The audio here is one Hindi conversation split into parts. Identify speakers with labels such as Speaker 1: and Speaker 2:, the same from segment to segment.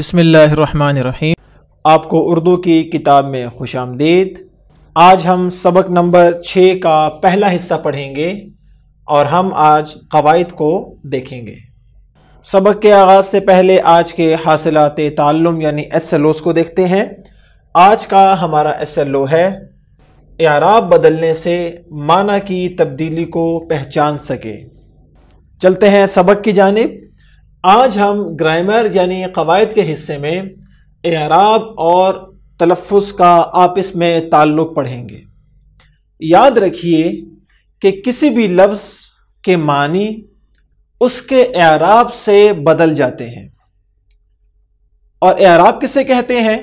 Speaker 1: बसमीम आपको उर्दू की किताब में खुश आमदीद आज हम सबक नंबर छः का पहला हिस्सा पढ़ेंगे और हम आज कवायद को देखेंगे सबक के आगाज़ से पहले आज के हासिलात ताल्लुम यानी एस एल ओज़ को देखते हैं आज का हमारा एस एल ओ है एराब बदलने से माना की तब्दीली को पहचान सके चलते हैं सबक की जानब आज हम ग्रामर यानी कवायद के हिस्से में एराब और तलफ़ का आपस में ताल्लुक़ पढ़ेंगे याद रखिए कि किसी भी लफ्ज़ के मानी उसके एराब से बदल जाते हैं और एराब किसे कहते हैं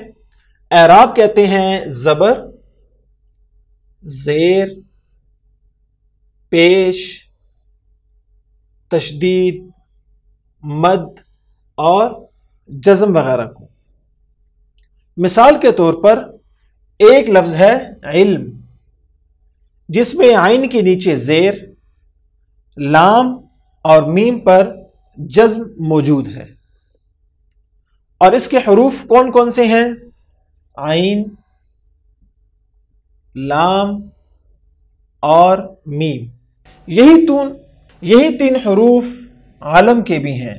Speaker 1: एराब कहते हैं ज़बर ज़ेर पेश तशदीद मद और जज्म वगैरह को मिसाल के तौर पर एक लफ्ज़ है इल्म जिसमें आइन के नीचे ज़ेर लाम और मीम पर जज्म मौजूद है और इसके हरूफ कौन कौन से हैं आइन लाम और मीम यही तून यही तीन हरूफ आलम के भी हैं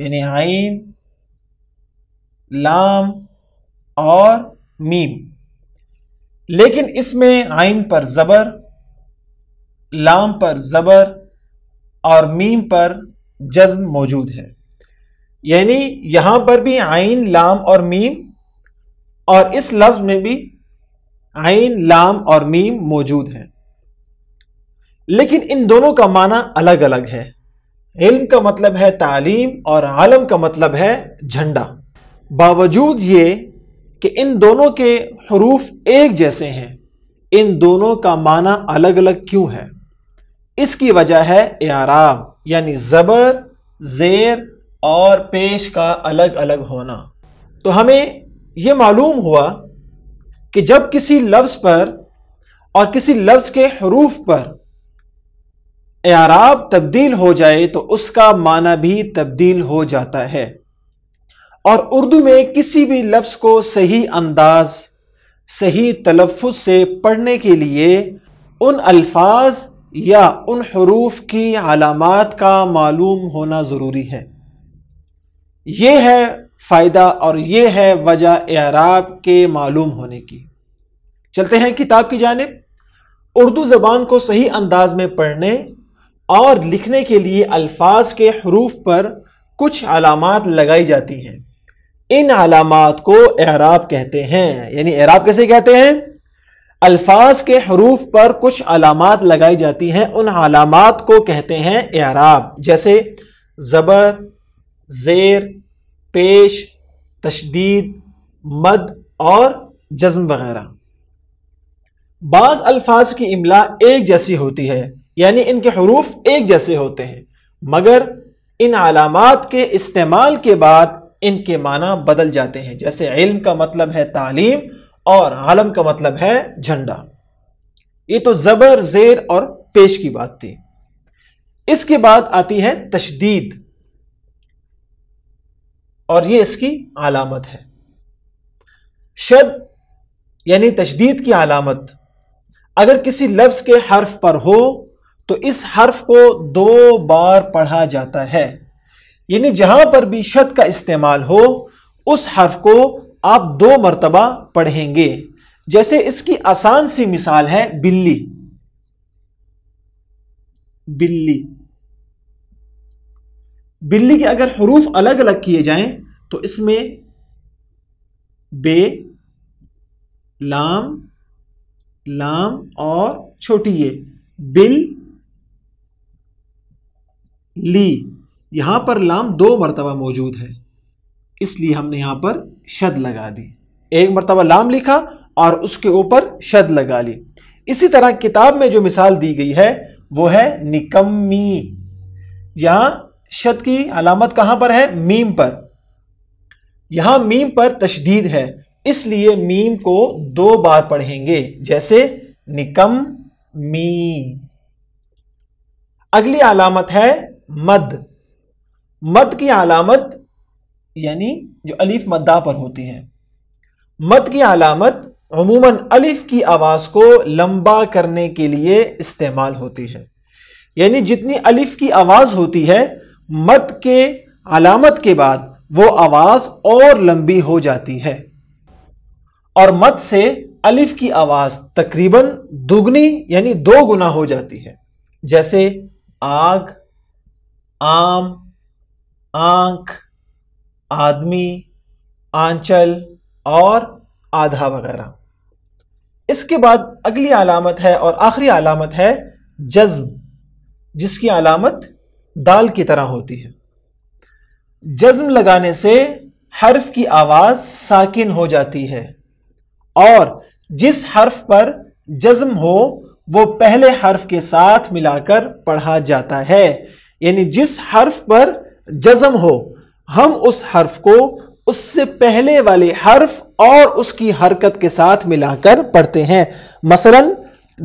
Speaker 1: यानी आइन लाम और मीम लेकिन इसमें आइन पर ज़बर लाम पर ज़बर और मीम पर जज्म मौजूद है यानी यहां पर भी आइन लाम और मीम और इस लफ्ज़ में भी आइन लाम और मीम मौजूद है लेकिन इन दोनों का माना अलग अलग है इल्म का मतलब है तालीम और आलम का मतलब है झंडा बावजूद ये कि इन दोनों के हरूफ एक जैसे हैं इन दोनों का माना अलग अलग क्यों है इसकी वजह है एराब यानी ज़बर ज़ेर और पेश का अलग अलग होना तो हमें यह मालूम हुआ कि जब किसी लफ्ज़ पर और किसी लफ्ज़ के हरूफ पर एराब तब्दील हो जाए तो उसका माना भी तब्दील हो जाता है और उर्दू में किसी भी लफ्ज को सही अंदाज सही तलफ़ से पढ़ने के लिए उन अल्फाज या उन हरूफ की अलामत का मालूम होना ज़रूरी है ये है फ़ायदा और ये है वजह एराब के मालूम होने की चलते हैं किताब की जानब उर्दू ज़बान को सही अंदाज में पढ़ने और लिखने के लिए अल्फाज के हरूफ पर कुछ अलामत लगाई जाती हैं इन अलामत को एराब कहते हैं यानी एराब कैसे कहते हैं अल्फाज के हरूफ पर कुछ अलामत लगाई जाती हैं उन अलामत को कहते हैं एराब जैसे ज़बर ज़ेर पेश तशदीद मद और जज्म वगैरह बाज़ अल्फाज की इमला एक जैसी होती है यानी इनके हरूफ एक जैसे होते हैं मगर इन आलामत के इस्तेमाल के बाद इनके माना बदल जाते हैं जैसे इल्म का मतलब है तालीम और आलम का मतलब है झंडा ये तो जबर जेर और पेश की बात थी इसके बाद आती है तशदीद और ये इसकी आलामत है शद यानी तशदीद की आलामत अगर किसी लफ्ज के हर्फ पर हो तो इस हर्फ को दो बार पढ़ा जाता है यानी जहां पर भी शत का इस्तेमाल हो उस हर्फ को आप दो मरतबा पढ़ेंगे जैसे इसकी आसान सी मिसाल है बिल्ली बिल्ली बिल्ली के अगर हरूफ अलग अलग किए जाएं तो इसमें बे लाम लाम और छोटी ये बिल ली यहाँ पर लाम दो मरतबा मौजूद है इसलिए हमने यहाँ पर शद लगा दी एक मरतबा लाम लिखा और उसके ऊपर शद लगा ली इसी तरह किताब में जो मिसाल दी गई है वो है निकम्मी यहाँ शद की अलामत कहाँ पर है मीम पर यहाँ मीम पर तशदीद है इसलिए मीम को दो बार पढ़ेंगे जैसे निकम मी अगली अलामत है मद मद की अलामत यानी जो अलिफ मद्दा पर होती है मद की अलामत अमूमन अलिफ की आवाज को लंबा करने के लिए इस्तेमाल होती है यानी जितनी अलिफ की आवाज होती है मद के अलामत के बाद वो आवाज और लंबी हो जाती है और मत से अलिफ की आवाज तकरीबन दुगनी यानी दो गुना हो जाती है जैसे आग आम आंख आदमी आंचल और आधा वगैरह इसके बाद अगली अलामत है और आखिरी अलामत है जज्म जिसकी अलामत दाल की तरह होती है जज्म लगाने से हर्फ की आवाज साकिन हो जाती है और जिस हर्फ पर जज्म हो वो पहले हर्फ के साथ मिलाकर पढ़ा जाता है यानी जिस हर्फ पर जजम हो हम उस हर्फ को उससे पहले वाले हर्फ और उसकी हरकत के साथ मिलाकर पढ़ते हैं मसलन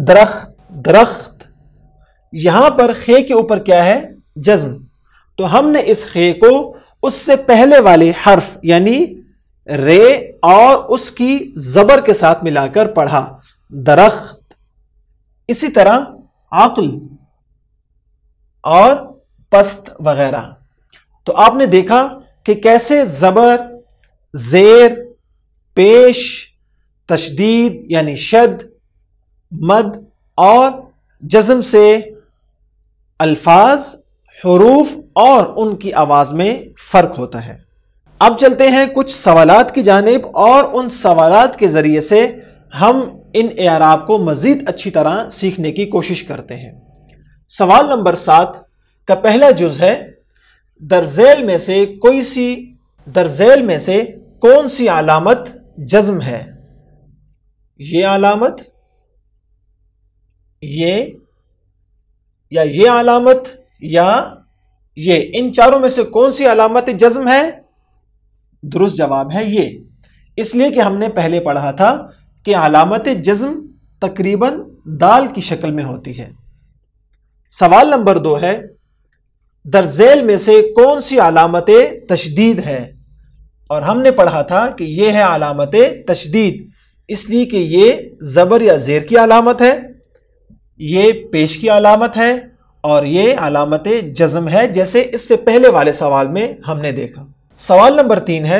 Speaker 1: दरख्त दरख्त यहां पर खे के ऊपर क्या है जज्म तो हमने इस खे को उससे पहले वाले हर्फ यानी रे और उसकी जबर के साथ मिलाकर पढ़ा दरख्त इसी तरह आकल और पस्त वगैरह तो आपने देखा कि कैसे जबर जेर पेश तशदीद यानी शद मद और जज्म से अल्फाज हरूफ और उनकी आवाज में फर्क होता है अब चलते हैं कुछ सवालात की जानब और उन सवालात के जरिए से हम इन एराब को मजीद अच्छी तरह सीखने की कोशिश करते हैं सवाल नंबर सात का पहला जुज है दर्जेल में से कोई सी दर्जेल में से कौन सी अलामत जज्म है ये अलामत ये या ये अलामत या ये इन चारों में से कौन सी अलामत जज्म है दुरुस्त जवाब है ये इसलिए कि हमने पहले पढ़ा था कि अलामत जज्म तकरीबन दाल की शक्ल में होती है सवाल नंबर दो है दर्जेल में से कौन सी अलामत तशदीद है और हमने पढ़ा था कि यह है अलामत तशदीद इसलिए कि यह ज़बर या जेर की अलामत है ये पेश की अलामत है और ये अलामत जज्म है जैसे इससे पहले वाले सवाल में हमने देखा सवाल नंबर तीन है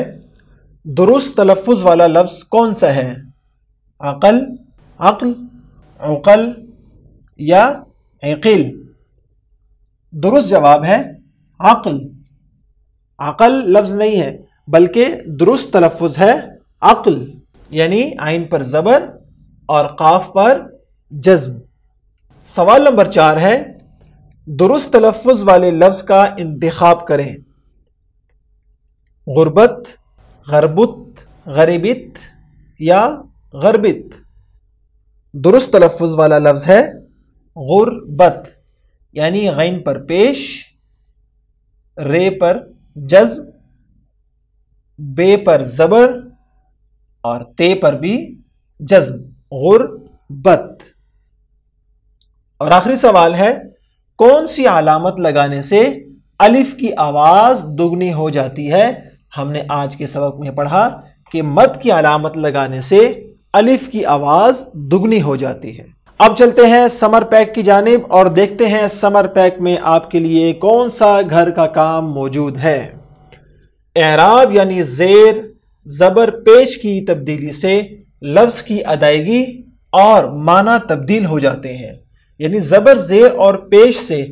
Speaker 1: दुरुस्त तलफ़ वाला लफ्ज़ कौन सा है अकल अक्ल अकल या अकिल दुरुस्त जवाब है अक़ल अक़ल लफ्ज़ नहीं है बल्कि दुरुस्त तलफ़ है अक़ल यानी आइन पर ज़बर और काफ पर जज्म सवाल नंबर चार है दुरुस्त तलफ़ वाले लफ्ज़ का इंतखब करें गुरबत गरबुत गरीबित या गरबित दुरुस्त तलफ़ वाला लफ्ज़ है गुरबत यानी गैन पर पेश रे पर जज बे पर ज़बर और ते पर भी जज्म गुरबत और आखिरी सवाल है कौन सी अलामत लगाने से अलिफ की आवाज़ दुगनी हो जाती है हमने आज के सबक में पढ़ा कि मत की अलामत लगाने से अलिफ की आवाज़ दुगनी हो जाती है अब चलते हैं समर पैक की जानब और देखते हैं समर पैक में आपके लिए कौन सा घर का काम मौजूद है एराब यानी जेर जबर पेश की तब्दीली से लफ्ज की अदायगी और माना तब्दील हो जाते हैं यानी जबर जेर और पेश से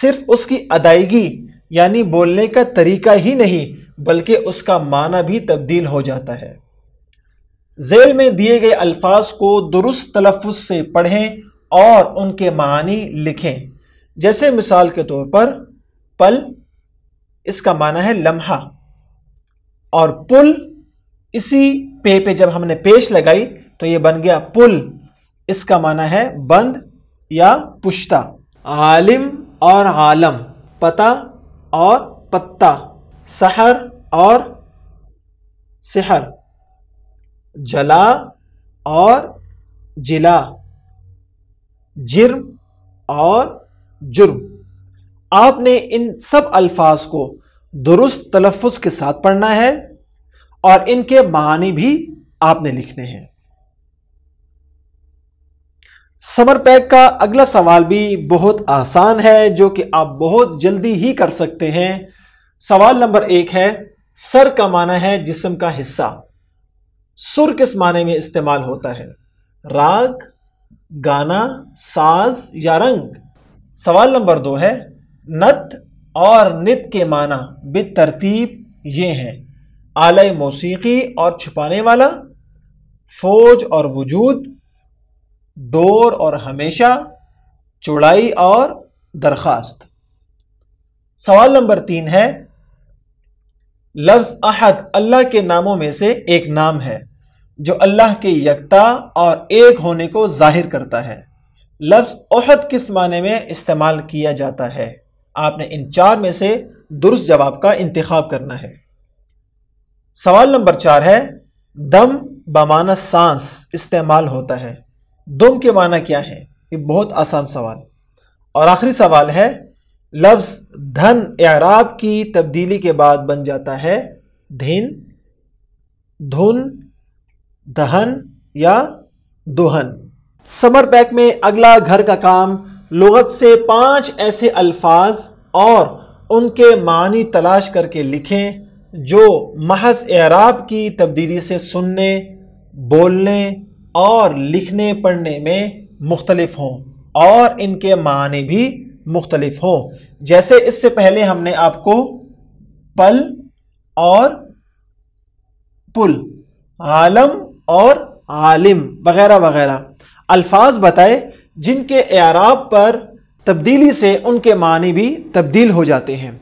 Speaker 1: सिर्फ उसकी अदायगी यानी बोलने का तरीका ही नहीं बल्कि उसका माना भी तब्दील हो जाता है जेल में दिए गए अल्फाज को दुरुस्त तलफ़ से पढ़ें और उनके मानी लिखें जैसे मिसाल के तौर पर पल इसका माना है लम्हा और पुल इसी पे पे जब हमने पेश लगाई तो ये बन गया पुल इसका माना है बंद या पुश्ता आलिम और आलम पता और पत्ता सहर और सहर जला और जिला जिर्म और जुर्म आपने इन सब अल्फाज को दुरुस्त तलफ़ के साथ पढ़ना है और इनके मानी भी आपने लिखने हैं समर पैक का अगला सवाल भी बहुत आसान है जो कि आप बहुत जल्दी ही कर सकते हैं सवाल नंबर एक है सर का माना है जिसम का हिस्सा सुर किस माने में इस्तेमाल होता है राग गाना साज या रंग सवाल नंबर दो है नत और नित के माना बेतरतीब ये हैं आलय मौसीकी और छुपाने वाला फौज और वजूद दौर और हमेशा चौड़ाई और दरख्वास्त सवाल नंबर तीन है लफ्ज अहद अल्लाह के नामों में से एक नाम है जो अल्लाह के यकता और एक होने को जाहिर करता है लफ्ज अहद किस माने में इस्तेमाल किया जाता है आपने इन चार में से दुरुस्त जवाब का इंतखब करना है सवाल नंबर चार है दम बमाना सांस इस्तेमाल होता है दम के माना क्या है ये बहुत आसान सवाल और आखिरी सवाल है लफ्ज धन एराब की तब्दीली के बाद बन जाता है धिन धुन दहन या दुहन समर पैक में अगला घर का काम लगत से पांच ऐसे अल्फाज और उनके मानी तलाश करके लिखें जो महज एराब की तब्दीली से सुनने बोलने और लिखने पढ़ने में मुख्तलफ हों और इनके मानी भी मुख्तलिफ हो जैसे इससे पहले हमने आपको पल और पुल आलम और आलिम वगैरह वगैरह अल्फाज बताए जिनके एराब पर तब्दीली से उनके मानी भी तब्दील हो जाते हैं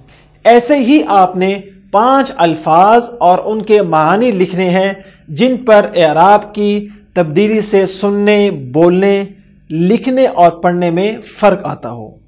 Speaker 1: ऐसे ही आपने पांच अल्फाज और उनके मानी लिखने हैं जिन पर एराब की तब्दीली से सुनने बोलने लिखने और पढ़ने में फ़र्क आता हो